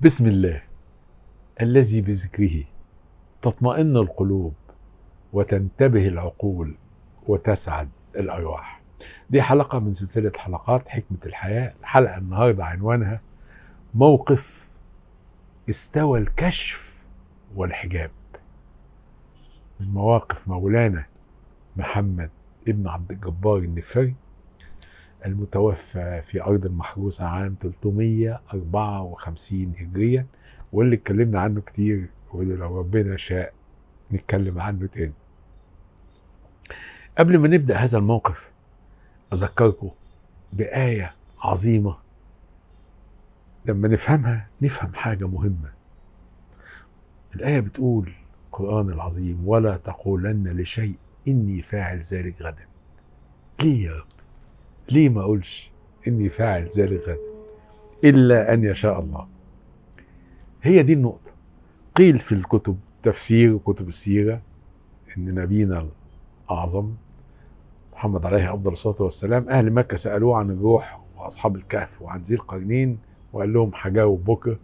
بسم الله الذي بذكره تطمئن القلوب وتنتبه العقول وتسعد الأرواح دي حلقة من سلسلة حلقات حكمة الحياة الحلقة النهاردة عنوانها موقف استوى الكشف والحجاب من مواقف مولانا محمد ابن عبد الجبار النفري المتوفى في أرض المحروسة عام 354 هجريا واللي اتكلمنا عنه كتير واللي لو ربنا شاء نتكلم عنه تاني قبل ما نبدأ هذا الموقف أذكركم بآية عظيمة لما نفهمها نفهم حاجة مهمة الآية بتقول القرآن العظيم ولا تقولن لشيء إني فاعل ذلك غدا ليه يا رب ليه ما أقولش إني فاعل ذلك غدا إلا أن يشاء الله هي دي النقطة قيل في الكتب تفسير وكتب السيرة إن نبينا الأعظم محمد عليه أفضل الصلاة والسلام أهل مكة سألوه عن الروح وأصحاب الكهف وعن ذي القرنين وقال لهم هجاوب بكرة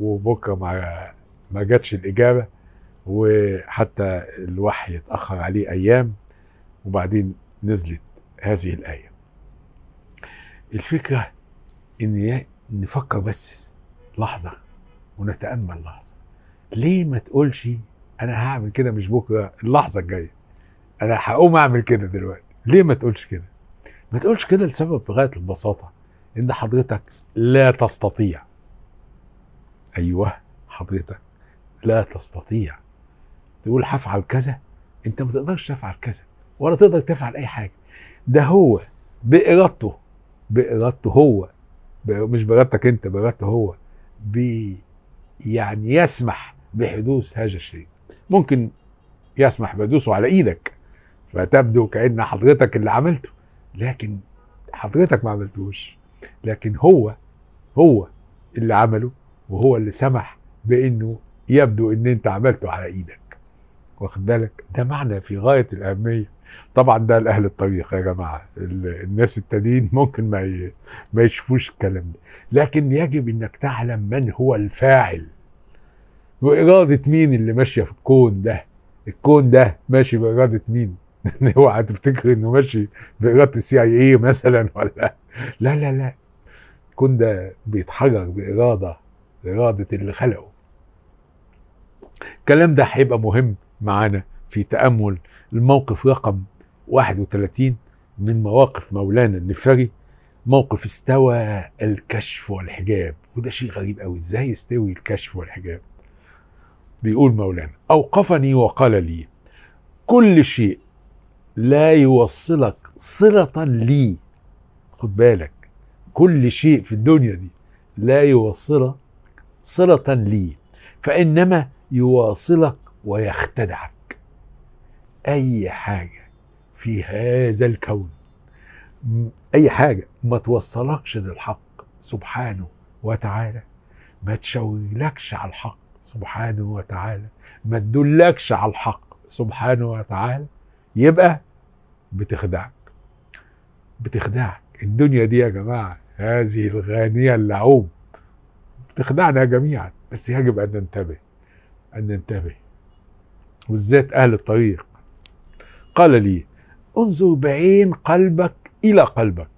وبكرة ما ما جاتش الإجابة وحتى الوحي اتأخر عليه أيام وبعدين نزلت هذه الآية الفكره ان نفكر بس لحظه ونتامل لحظه ليه ما تقولش انا هعمل كده مش بكره اللحظه الجايه انا هقوم اعمل كده دلوقتي ليه ما تقولش كده ما تقولش كده لسبب في غايه البساطه ان حضرتك لا تستطيع ايوه حضرتك لا تستطيع تقول هفعل كذا انت ما تقدرش تفعل كذا ولا تقدر تفعل اي حاجه ده هو بارادته بإرادته هو مش بإرادتك أنت بإرادته هو بي يعني يسمح بحدوث هذا الشيء ممكن يسمح بحدوثه على إيدك فتبدو كأن حضرتك اللي عملته لكن حضرتك ما عملتوش لكن هو هو اللي عمله وهو اللي سمح بانه يبدو ان انت عملته على ايدك واخد بالك ده معنى في غايه الاهميه طبعا ده الاهل الطريق يا جماعه الناس التانيين ممكن ما ما يشوفوش الكلام ده لكن يجب انك تعلم من هو الفاعل واراده مين اللي ماشيه في الكون ده الكون ده ماشي باراده مين اوعى تفتكر انه ماشي باراده السي اي اي مثلا ولا لا لا لا الكون ده بيتحرك باراده اراده اللي خلقه الكلام ده هيبقى مهم معانا في تأمل الموقف رقم 31 من مواقف مولانا النفري موقف استوى الكشف والحجاب وده شيء غريب قوي ازاي يستوي الكشف والحجاب بيقول مولانا أوقفني وقال لي كل شيء لا يوصلك صلة لي خد بالك كل شيء في الدنيا دي لا يوصلك صلة لي فإنما يواصلك ويختدعك اي حاجه في هذا الكون اي حاجه ما توصلكش للحق سبحانه وتعالى ما تشاورلكش على الحق سبحانه وتعالى ما تدلكش على الحق سبحانه وتعالى يبقى بتخدعك بتخدعك الدنيا دي يا جماعه هذه الغانيه اللعوب بتخدعنا جميعا بس يجب ان ننتبه ان ننتبه وبالذات اهل الطريق قال لي انظر بعين قلبك إلى قلبك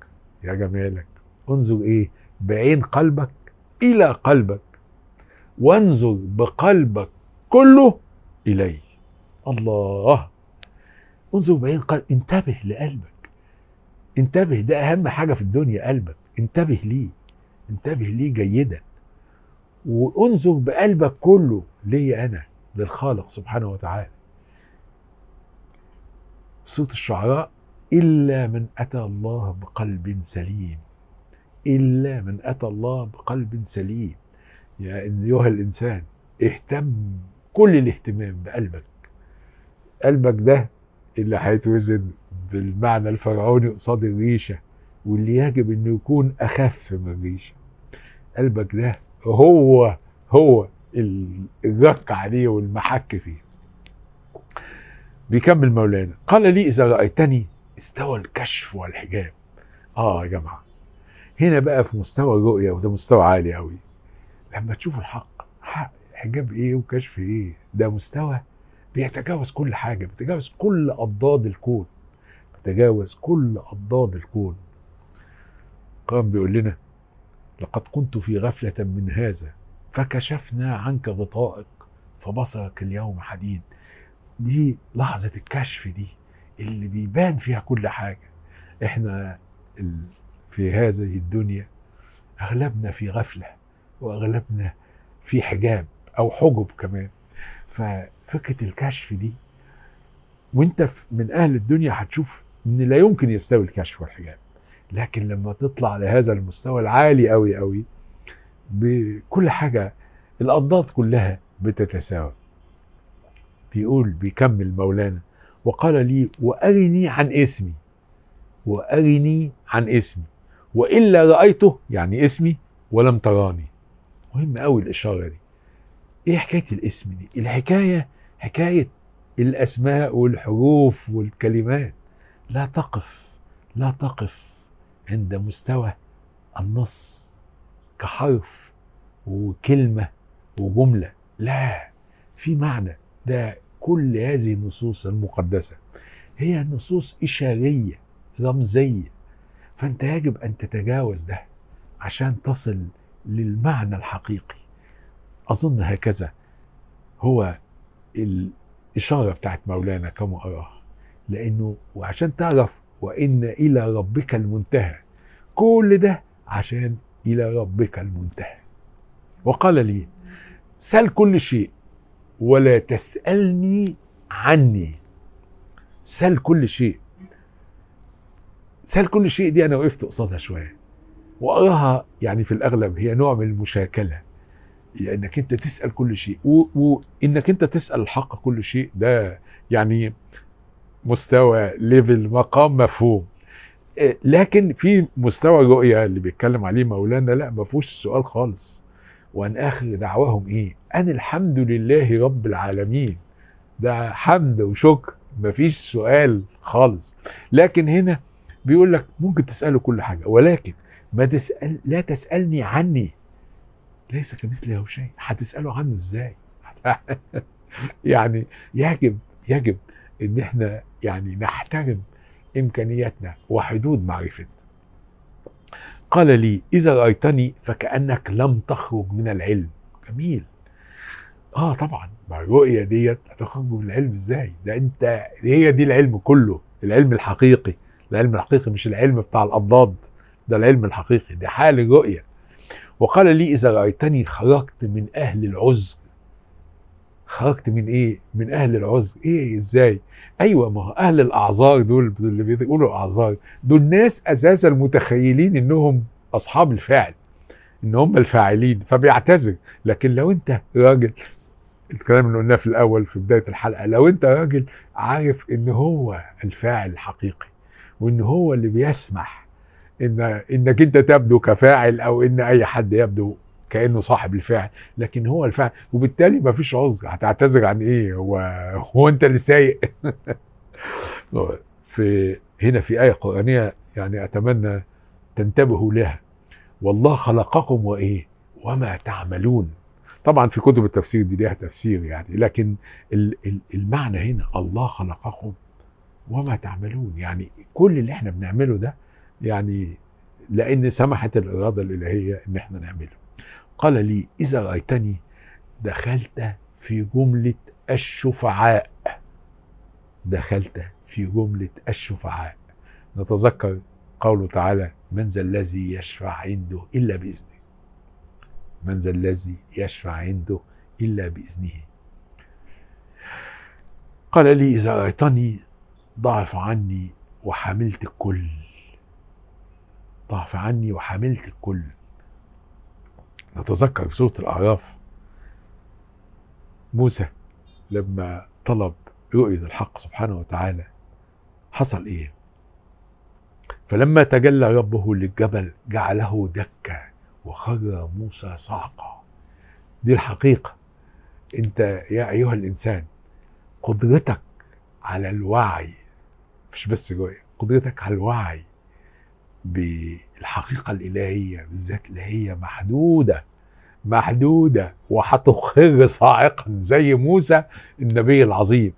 يا جمالك انظر إيه بعين قلبك إلى قلبك وانظر بقلبك كله إلي الله انظر بعين قلبك انتبه لقلبك انتبه ده أهم حاجة في الدنيا قلبك انتبه ليه انتبه ليه جيدا وانظر بقلبك كله ليه أنا للخالق سبحانه وتعالى صوت الشعراء إلا من أتى الله بقلب سليم إلا من أتى الله بقلب سليم يا أيها الإنسان اهتم كل الاهتمام بقلبك قلبك ده اللي هيتوزن بالمعنى الفرعوني قصاد الريشة واللي يجب انه يكون اخف من الريشة قلبك ده هو هو الرك عليه والمحك فيه بيكمل مولانا قال لي إذا رأيتني استوى الكشف والحجاب آه يا جماعة هنا بقى في مستوى الرؤية وده مستوى عالي قوي لما تشوف الحق حق حجاب إيه وكشف إيه ده مستوى بيتجاوز كل حاجة بيتجاوز كل أضداد الكون بيتجاوز كل أضداد الكون قام بيقول لنا لقد كنت في غفلة من هذا فكشفنا عنك غطائك فبصرك اليوم حديد دي لحظه الكشف دي اللي بيبان فيها كل حاجه احنا في هذه الدنيا اغلبنا في غفله واغلبنا في حجاب او حجب كمان ففكره الكشف دي وانت من اهل الدنيا هتشوف ان لا يمكن يستوي الكشف والحجاب لكن لما تطلع لهذا المستوى العالي قوي قوي بكل حاجه الاضداد كلها بتتساوى بيقول بيكمل مولانا وقال لي وأرني عن اسمي وأرني عن اسمي وإلا رأيته يعني اسمي ولم تراني مهم قوي الإشارة دي إيه حكاية الاسم دي الحكاية حكاية الأسماء والحروف والكلمات لا تقف لا تقف عند مستوى النص كحرف وكلمة وجملة لا في معنى ده كل هذه النصوص المقدسة هي نصوص إشارية رمزية فأنت يجب أن تتجاوز ده عشان تصل للمعنى الحقيقي أظن هكذا هو الإشارة بتاعت مولانا كما اراها لأنه وعشان تعرف وإن إلى ربك المنتهى كل ده عشان إلى ربك المنتهى وقال لي سل كل شيء ولا تسألني عني سل كل شيء سل كل شيء دي أنا وقفت قصادها شوية وأراها يعني في الأغلب هي نوع من المشاكلة لأنك يعني أنت تسأل كل شيء وإنك أنت تسأل الحق كل شيء ده يعني مستوى ليفل مقام مفهوم آه، لكن في مستوى رؤية اللي بيتكلم عليه مولانا لا ما فيهوش سؤال خالص وأن آخر دعواهم إيه أن الحمد لله رب العالمين ده حمد وشكر مفيش سؤال خالص لكن هنا بيقول لك ممكن تسأله كل حاجة ولكن ما تسأل لا تسألني عني ليس كمثله شيء هتسأله عنه ازاي يعني يجب يجب ان احنا يعني نحترم امكانياتنا وحدود معرفتنا قال لي إذا رأيتني فكأنك لم تخرج من العلم جميل اه طبعا مع الرؤية ديت هتخرج من العلم ازاي ده انت هي دي العلم كله العلم الحقيقي العلم الحقيقي مش العلم بتاع الأضداد ده العلم الحقيقي ده حال الرؤية وقال لي إذا رأيتني خرجت من أهل العزق خرجت من ايه؟ من اهل العذر، ايه ازاي؟ ايوه ما هو اهل الاعذار دول اللي بيقولوا اعذار دول ناس اساسا متخيلين انهم اصحاب الفعل ان هم الفاعلين فبيعتذر، لكن لو انت راجل الكلام اللي قلناه في الاول في بدايه الحلقه لو انت راجل عارف ان هو الفاعل الحقيقي وان هو اللي بيسمح ان انك انت تبدو كفاعل او ان اي حد يبدو كانه صاحب الفعل لكن هو الفعل وبالتالي مفيش عذر هتعتذر عن ايه هو هو انت اللي سايق في هنا في ايه قرانيه يعني اتمنى تنتبهوا لها والله خلقكم وايه وما تعملون طبعا في كتب التفسير دي ليها تفسير يعني لكن المعنى هنا الله خلقكم وما تعملون يعني كل اللي احنا بنعمله ده يعني لان سمحت الاراده الالهيه ان احنا نعمله قال لي إذا رأيتني دخلت في جملة الشفعاء دخلت في جملة الشفعاء نتذكر قوله تعالى من ذا الذي يشفع عنده إلا بإذنه من ذا الذي يشفع عنده إلا بإذنه قال لي إذا رأيتني ضعف عني وحملت الكل ضعف عني وحملت الكل نتذكر في سورة الأعراف موسى لما طلب رؤية الحق سبحانه وتعالى حصل إيه؟ فلما تجلى ربه للجبل جعله دكا وخر موسى صعقا دي الحقيقة أنت يا أيها الإنسان قدرتك على الوعي مش بس رؤية قدرتك على الوعي بالحقيقه الالهيه بالذات اللي هي محدوده محدوده وهتخر صاعقا زي موسى النبي العظيم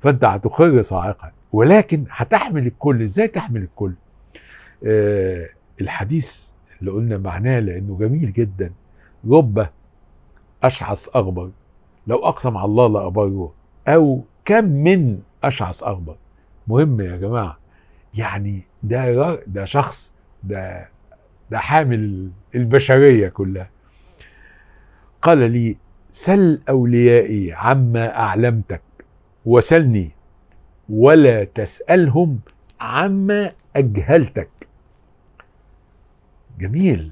فانت هتخر صاعقا ولكن هتحمل الكل ازاي تحمل الكل آه الحديث اللي قلنا معناه لانه جميل جدا رب اشعث اغبر لو اقسم على الله لابره او كم من اشعث اغبر مهم يا جماعه يعني ده ده شخص ده ده حامل البشريه كلها قال لي سل اوليائي عما اعلمتك وسلني ولا تسالهم عما اجهلتك جميل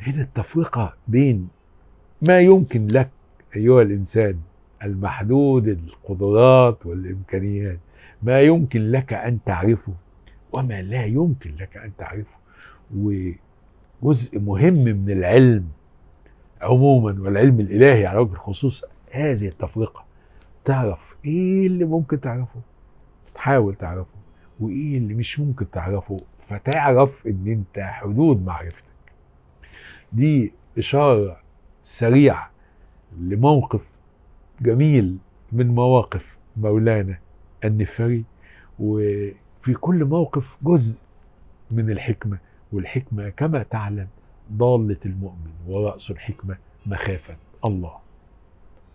هنا التفرقه بين ما يمكن لك ايها الانسان المحدود القدرات والامكانيات ما يمكن لك ان تعرفه وما لا يمكن لك ان تعرفه وجزء مهم من العلم عموما والعلم الالهي على وجه الخصوص هذه التفرقه تعرف ايه اللي ممكن تعرفه تحاول تعرفه وايه اللي مش ممكن تعرفه فتعرف ان انت حدود معرفتك دي اشاره سريعه لموقف جميل من مواقف مولانا النفري وفي كل موقف جزء من الحكمة والحكمة كما تعلم ضالة المؤمن ورأس الحكمة مخافة الله